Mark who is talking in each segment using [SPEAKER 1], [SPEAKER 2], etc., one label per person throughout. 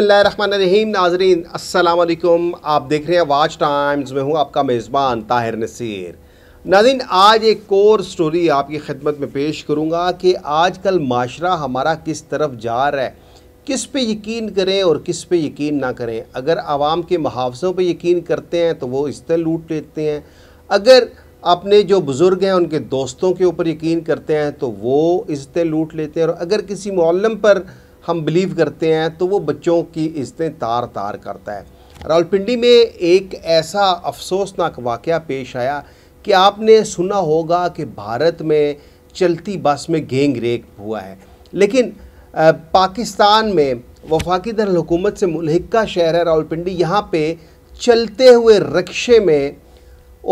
[SPEAKER 1] बसमीम नाजरीन असलकुम आप देख रहे हैं वाच टाइम्स में हूँ आपका मेज़बान ताहिर नसीर नाजिन आज एक कोर स्टोरी आपकी खिदमत में पेश करूँगा कि आज कल माशरा हमारा किस तरफ जा रहा है किस पे यकीन करें और किस पे यकीन ना करें अगर आवाम के मुहावजों पे यकीन करते हैं तो वो इस तरह लूट लेते हैं अगर अपने जो बुज़ुर्ग हैं उनके दोस्तों के ऊपर यकीन करते हैं तो वो इस तरह लूट लेते हैं और अगर किसी मौलम पर हम बिलीव करते हैं तो वो बच्चों की इज्जतें तार तार करता है रावलपिंडी में एक ऐसा अफसोसनाक वाक़ पेश आया कि आपने सुना होगा कि भारत में चलती बस में गेंग रेप हुआ है लेकिन पाकिस्तान में वफाकी दर हुकूमत से मुलहिका शहर है रावलपिंडी यहाँ पे चलते हुए रक्शे में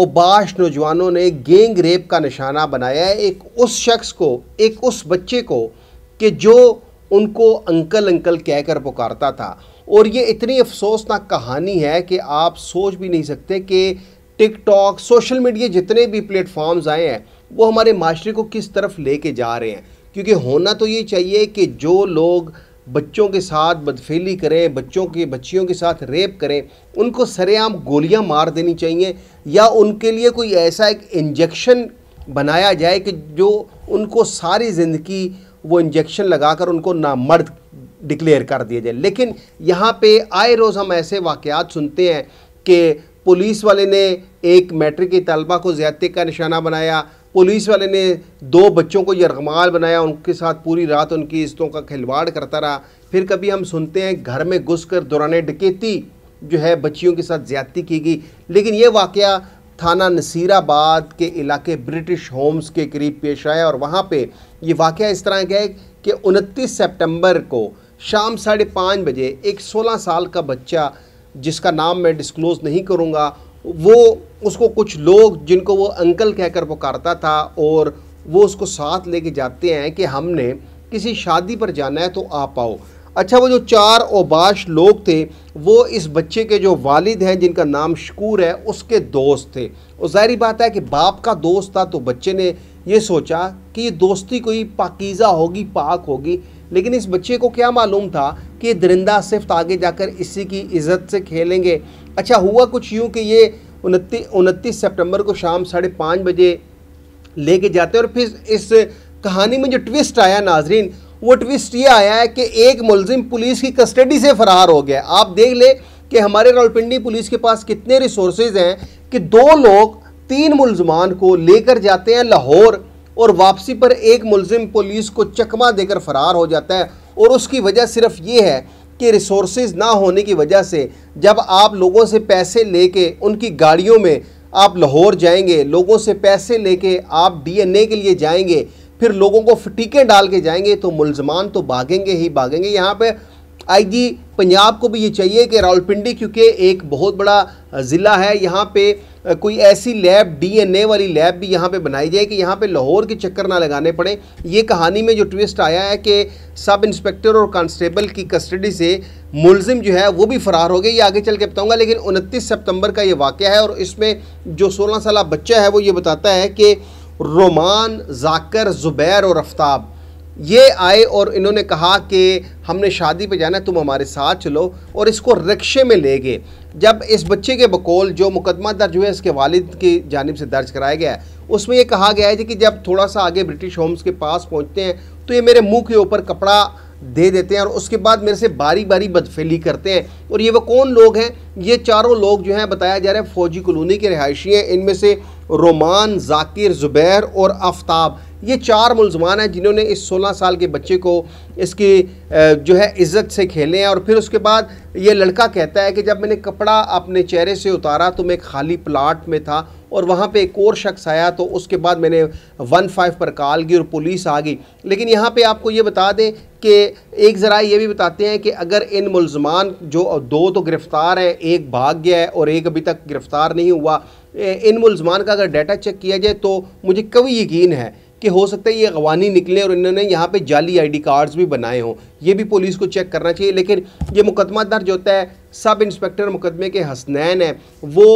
[SPEAKER 1] ओबाश नौजवानों ने गेंग रेप का निशाना बनाया है एक उस शख्स को एक उस बच्चे को कि जो उनको अंकल अंकल कहकर पुकारता था और ये इतनी अफसोसनाक कहानी है कि आप सोच भी नहीं सकते कि टिकटॉक सोशल मीडिया जितने भी प्लेटफॉर्म्स आए हैं वो हमारे माशरे को किस तरफ लेके जा रहे हैं क्योंकि होना तो ये चाहिए कि जो लोग बच्चों के साथ बदफेली करें बच्चों के बच्चियों के साथ रेप करें उनको सरेआम गोलियां मार देनी चाहिए या उनके लिए कोई ऐसा एक इंजेक्शन बनाया जाए कि जो उनको सारी ज़िंदगी वो इंजेक्शन लगाकर उनको नामर्द डिक्लेयर कर दिए जाए लेकिन यहाँ पे आए रोज़ हम ऐसे वाक़ात सुनते हैं कि पुलिस वाले ने एक मैट्रिक की तलबा को ज़्यादती का निशाना बनाया पुलिस वाले ने दो बच्चों को यरगमाल बनाया उनके साथ पूरी रात उनकी इज्जतों का खिलवाड़ करता रहा फिर कभी हम सुनते हैं घर में घुस कर दौरान डकैती जो है बच्चियों के साथ ज्यादती की गई लेकिन ये वाक़ थाना नसीराबाद के इलाके ब्रिटिश होम्स के करीब पेश आया और वहाँ पे ये वाक़ इस तरह का है कि 29 सितंबर को शाम साढ़े पाँच बजे एक 16 साल का बच्चा जिसका नाम मैं डिस्क्लोज़ नहीं करूँगा वो उसको कुछ लोग जिनको वो अंकल कहकर पुकारता था और वो उसको साथ लेके जाते हैं कि हमने किसी शादी पर जाना है तो आप आओ अच्छा वो जो चार ओबाश लोग थे वो इस बच्चे के जो वालिद हैं जिनका नाम शकूर है उसके दोस्त थे और ज़ाहरी बात है कि बाप का दोस्त था तो बच्चे ने ये सोचा कि ये दोस्ती कोई पाकिज़ा होगी पाक होगी लेकिन इस बच्चे को क्या मालूम था कि दरिंदा सिर्फ आगे जाकर इसी की इज़्ज़त से खेलेंगे अच्छा हुआ कुछ यूँ कि ये उनतीस उनतीस सेप्टेम्बर को शाम साढ़े पाँच बजे लेके जाते और फिर इस कहानी में जो ट्विस्ट आया नाजरीन वो ट्विस्ट ये आया है कि एक मुलजिम पुलिस की कस्टडी से फरार हो गया आप देख ले कि हमारे रावलपिंडी पुलिस के पास कितने रिसोर्सेज हैं कि दो लोग तीन मुलजमान को लेकर जाते हैं लाहौर और वापसी पर एक मुलजिम पुलिस को चकमा देकर फरार हो जाता है और उसकी वजह सिर्फ ये है कि रिसोर्सेज ना होने की वजह से जब आप लोगों से पैसे लेके उनकी गाड़ियों में आप लाहौर जाएंगे लोगों से पैसे लेके आप डीएनए के लिए जाएंगे फिर लोगों को फटीके डाल के जाएंगे तो मुलजमान तो भागेंगे ही भागेंगे यहाँ पे आईजी पंजाब को भी ये चाहिए कि रावलपिंडी क्योंकि एक बहुत बड़ा ज़िला है यहाँ पे कोई ऐसी लैब डीएनए वाली लैब भी यहाँ पे बनाई जाए कि यहाँ पे लाहौर के चक्कर ना लगाने पड़े ये कहानी में जो ट्विस्ट आया है कि सब इंस्पेक्टर और कांस्टेबल की कस्टडी से मुलजिम जो है वो भी फ़रार हो गए ये आगे चल के बताऊँगा लेकिन उनतीस सितंबर का ये वाक़ है और इसमें जो सोलह साल बच्चा है वो ये बताता है कि रोमान जाकर ज़ुबैर और आफ्ताब ये आए और इन्होंने कहा कि हमने शादी पे जाना तुम हमारे साथ चलो और इसको रिक्शे में ले गए जब इस बच्चे के बकौल जो मुकदमा दर्ज हुआ है इसके वालिद की जानब से दर्ज कराया गया है उसमें ये कहा गया है कि जब थोड़ा सा आगे ब्रिटिश होम्स के पास पहुँचते हैं तो ये मेरे मुँह के ऊपर कपड़ा दे देते हैं और उसके बाद मेरे से बारी बारी बदफेली करते हैं और ये वो कौन लोग हैं ये चारों लोग जो हैं बताया जा रहा है फ़ौजी कॉलोनी के रिहायशी हैं इनमें से रोमान जाकिर ज़ुबैर और आफ्ताब ये चार मुलजमान हैं जिन्होंने इस 16 साल के बच्चे को इसकी जो है इज़्ज़त से खेले हैं और फिर उसके बाद ये लड़का कहता है कि जब मैंने कपड़ा अपने चेहरे से उतारा तो मैं खाली प्लाट में था और वहाँ पे एक और शख्स आया तो उसके बाद मैंने वन फाइव पर कॉल की और पुलिस आ गई लेकिन यहाँ पे आपको ये बता दें कि एक ज़रा ये भी बताते हैं कि अगर इन मुलजमान जो दो तो गिरफ़्तार हैं एक भाग गया है और एक अभी तक गिरफ़्तार नहीं हुआ इन मुलजमान का अगर डाटा चेक किया जाए तो मुझे कभी यकीन है कि हो सकता है ये अगवानी निकले और इन्होंने यहाँ पे जाली आईडी कार्ड्स भी बनाए हों ये भी पुलिस को चेक करना चाहिए लेकिन ये मुकदमा दर्ज होता है सब इंस्पेक्टर मुकदमे के हसनैन हैं वो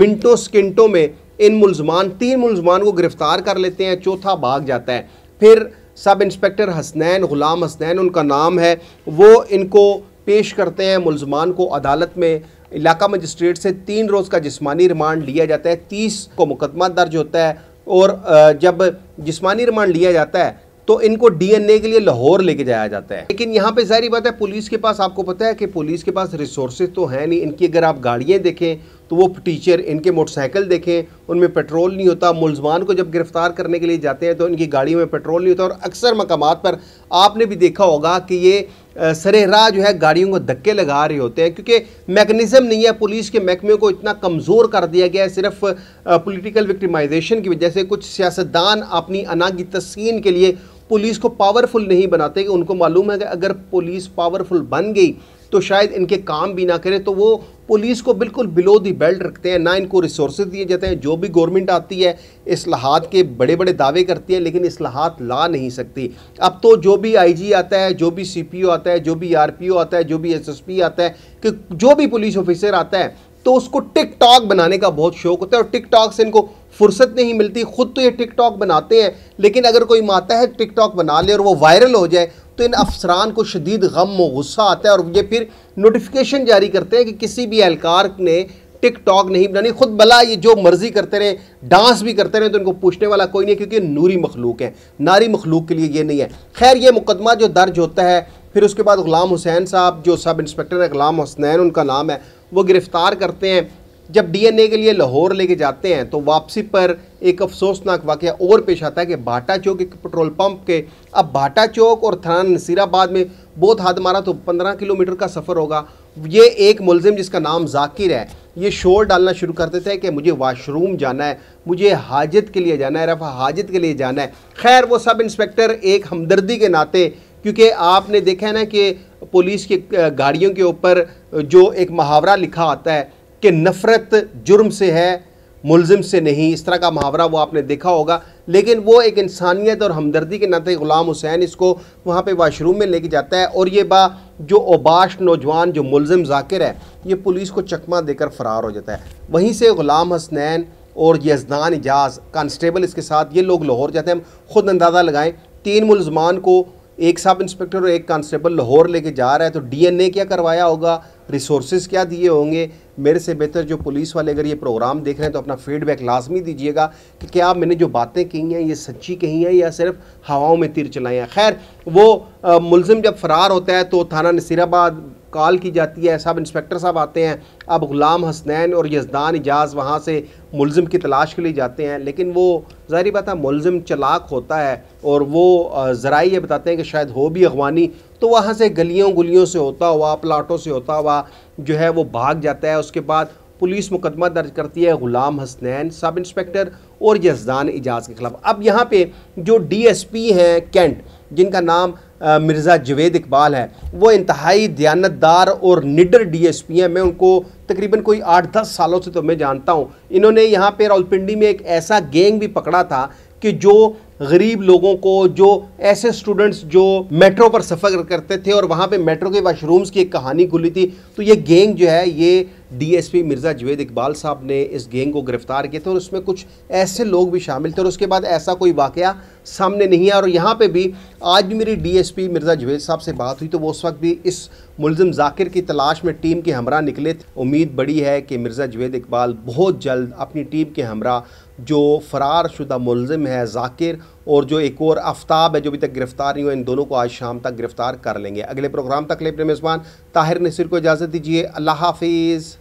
[SPEAKER 1] मिनटों सकिंटों में इन मुलजमान तीन मुलजमान को गिरफ़्तार कर लेते हैं चौथा भाग जाता है फिर सब इंस्पेक्टर हसनैन ग़ुलाम हसनैन उनका नाम है वो इनको पेश करते हैं मुलजमान को अदालत में इलाका मजिस्ट्रेट से तीन रोज़ का जिसमानी रिमांड लिया जाता है तीस को मुकदमा दर्ज होता है और जब जिसमानी रिमांड लिया जाता है तो इनको डीएनए के लिए लाहौर लेके जाया जाता है लेकिन यहाँ पे जारी बात है पुलिस के पास आपको पता है कि पुलिस के पास रिसोर्सेज तो हैं नहीं इनकी अगर आप गाड़ियाँ देखें तो वो टीचर इनके मोटरसाइकिल देखें उनमें पेट्रोल नहीं होता मुलजमान को जब गिरफ़्तार करने के लिए जाते हैं तो इनकी गाड़ियों में पेट्रोल नहीं होता और अक्सर मकाम पर आपने भी देखा होगा कि ये सरेराह जो है गाड़ियों को धक्के लगा रहे होते हैं क्योंकि मैकनिज़म नहीं है पुलिस के महकमे को इतना कमज़ोर कर दिया गया है सिर्फ पोलिटिकल विक्टिमाइजेशन की वजह से कुछ सियासतदान अपनी अना की तस्किन के लिए पुलिस को पावरफुल नहीं बनाते कि उनको मालूम है कि अगर पुलिस पावरफुल बन गई तो शायद इनके काम भी ना करें तो वो पुलिस को बिल्कुल बिलो दी बेल्ट रखते हैं ना इनको रिसोर्स दिए जाते हैं जो भी गवर्नमेंट आती है असलाहत के बड़े बड़े दावे करती है लेकिन असलाहत ला नहीं सकती अब तो जो भी आईजी आता है जो भी सीपीओ आता है जो भी आरपीओ e आता है जो भी एसएसपी आता है कि जो भी पुलिस ऑफिसर आता है तो उसको टिकटॉक बनाने का बहुत शौक होता है और टिकटॉक से इनको फुर्सत नहीं मिलती खुद तो ये टिकटॉक बनाते हैं लेकिन अगर कोई माता है टिकटॉक बना ले और वो वायरल हो जाए तो इन अफसरान को शदीद गम व गुस्सा आता है और ये फिर नोटिफिकेशन जारी करते हैं कि किसी भी एहलकार ने टिकटॉक नहीं बनानी खुद भला ये जो मर्जी करते रहे डांस भी करते रहे तो इनको पूछने वाला कोई नहीं क्योंकि नूरी मखलूक है नारी मखलूक के लिए ये नहीं है खैर ये मुकदमा जो दर्ज होता है फिर उसके बाद ग़ुलाम हुसैन साहब जो सब इंस्पेक्टर है ग़ुलाम हुसनैन उनका नाम है वो गिरफ़्तार करते हैं जब डीएनए के लिए लाहौर लेके जाते हैं तो वापसी पर एक अफसोसनाक वाक़ और पेश आता है कि भाटा चौक एक पेट्रोल पंप के अब भाटा चौक और थाना नसीराबाद में बहुत हाथ मारा तो पंद्रह किलोमीटर का सफ़र होगा ये एक मुलिम जिसका नाम जाकिर है ये शोर डालना शुरू करते थे कि मुझे वाशरूम जाना है मुझे हाजत के लिए जाना है रफा हाजत के लिए जाना है खैर वो सब इंस्पेक्टर एक हमदर्दी के नाते क्योंकि आपने देखा है ना कि पुलिस के गाड़ियों के ऊपर जो एक मुहावरा लिखा आता है कि नफ़रत जुर्म से है मुलजिम से नहीं इस तरह का मुहावरा वो आपने देखा होगा लेकिन वो एक इंसानियत और हमदर्दी के नाते ग़ुलाम हुसैन इसको वहाँ पे वाशरूम में लेके जाता है और ये बा जो ओबाश नौजवान जो मुलजिम जाकिर है ये पुलिस को चकमा देकर फ़रार हो जाता है वहीं से ग़ुलाम हसनैन और यजदान एजाज कांस्टेबल इसके साथ ये लोग लाहौर जाते हैं हम खुद अंदाज़ा लगाएँ तीन मुलजमान को एक सब इंस्पेक्टर और एक कांस्टेबल लाहौर लेके जा रहा है तो डीएनए क्या करवाया होगा रिसोर्सेज क्या दिए होंगे मेरे से बेहतर जो पुलिस वाले अगर ये प्रोग्राम देख रहे हैं तो अपना फीडबैक लाजमी दीजिएगा कि क्या मैंने जो बातें कही हैं ये सच्ची कही हैं या सिर्फ हवाओं में तिर चलाएँ हैं खैर वो मुलम जब फरार होता है तो थाना नसीराबाद कॉल की जाती है सब इंस्पेक्टर साहब आते हैं अब ग़ुलाम हसनैन और यजदान एजाज वहाँ से मुलम की तलाश के लिए जाते हैं लेकिन वो ज़ाहिर बात है मुलम चलाक होता है और वो ज़रा ये बताते हैं कि शायद हो भी अगवानी तो वहाँ से गलियों गलियों से होता हुआ प्लाटों से होता हुआ जो है वो भाग जाता है उसके बाद पुलिस मुकदमा दर्ज करती है ग़ुलाम हसनैन सब इंस्पेक्टर और यजदान एजाज के ख़िलाफ़ अब यहाँ पे जो पी हैं कैंट जिनका नाम मिर्ज़ा जवेद इकबाल हैं वो इंतहाई दयानतदार और निडर डीएसपी हैं मैं उनको तकरीबन कोई आठ दस सालों से तो मैं जानता हूँ इन्होंने यहाँ पे रावलपिंडी में एक ऐसा गैंग भी पकड़ा था कि जो गरीब लोगों को जो ऐसे स्टूडेंट्स जो मेट्रो पर सफ़र करते थे और वहाँ पे मेट्रो के वाशरूम्स की एक कहानी खुली थी तो ये गैंग जो है ये डीएसपी मिर्ज़ा जवेद इकबाल साहब ने इस गैंग को गिरफ्तार किया था और उसमें कुछ ऐसे लोग भी शामिल थे और उसके बाद ऐसा कोई वाक़ सामने नहीं आया और यहाँ पे भी आज भी मेरी डीएसपी मिर्ज़ा जवेद साहब से बात हुई तो वो उस वक्त भी इस मुलम जाकिर की तलाश में टीम के हमरा निकले उम्मीद बड़ी है कि मिर्ज़ा जवेद इकबाल बहुत जल्द अपनी टीम के हमरा जो फ़रार शुदा मुलम है जाकिर और जो एक और आफ्ताब है जो अभी तक गिरफ़्तार नहीं हुआ इन दोनों को आज शाम तक गिरफ़्तार कर लेंगे अगले प्रोग्राम तक ले अपने मेज़बान ताहिर नसीर को इजाज़त दीजिए अल्लाह हाफिज़